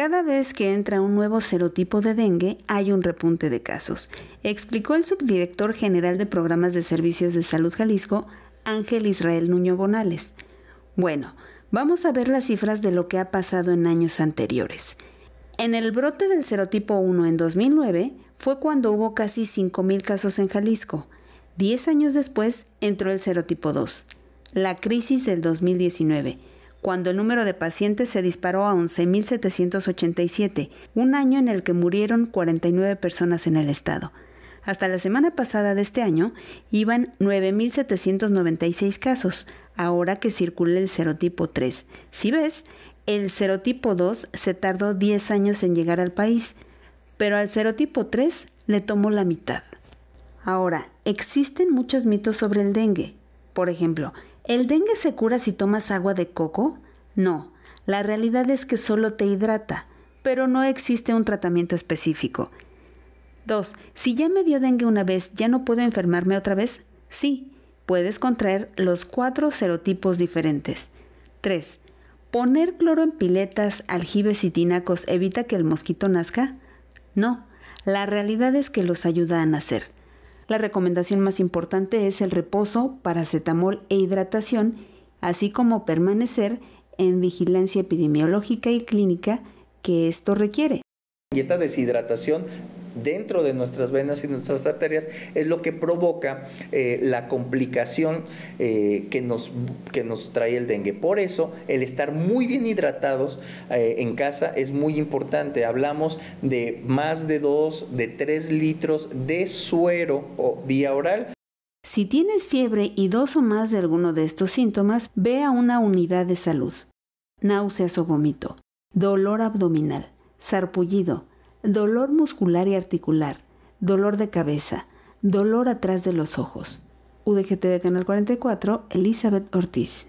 Cada vez que entra un nuevo serotipo de dengue, hay un repunte de casos, explicó el subdirector general de programas de servicios de salud Jalisco, Ángel Israel Nuño Bonales. Bueno, vamos a ver las cifras de lo que ha pasado en años anteriores. En el brote del serotipo 1 en 2009 fue cuando hubo casi 5.000 casos en Jalisco. Diez años después entró el serotipo 2, la crisis del 2019 cuando el número de pacientes se disparó a 11.787, un año en el que murieron 49 personas en el estado. Hasta la semana pasada de este año iban 9.796 casos, ahora que circula el serotipo 3. Si ves, el serotipo 2 se tardó 10 años en llegar al país, pero al serotipo 3 le tomó la mitad. Ahora, existen muchos mitos sobre el dengue. Por ejemplo, ¿El dengue se cura si tomas agua de coco? No, la realidad es que solo te hidrata, pero no existe un tratamiento específico. 2. Si ya me dio dengue una vez, ¿ya no puedo enfermarme otra vez? Sí, puedes contraer los cuatro serotipos diferentes. 3. ¿Poner cloro en piletas, aljibes y tinacos evita que el mosquito nazca? No, la realidad es que los ayuda a nacer. La recomendación más importante es el reposo, paracetamol e hidratación, así como permanecer en vigilancia epidemiológica y clínica que esto requiere. Y esta deshidratación dentro de nuestras venas y nuestras arterias es lo que provoca eh, la complicación eh, que, nos, trae el dengue. Por eso, el estar muy bien hidratados eh, en casa es muy importante. Hablamos de más de 2, de 3 litros de suero o vía oral. Si tienes fiebre y dos o más de alguno de estos síntomas, ve a una unidad de salud. Náuseas o vómito, dolor abdominal, sarpullido, dolor muscular y articular, dolor de cabeza, dolor atrás de los ojos. UDGT de Canal 44, Elizabeth Ortiz.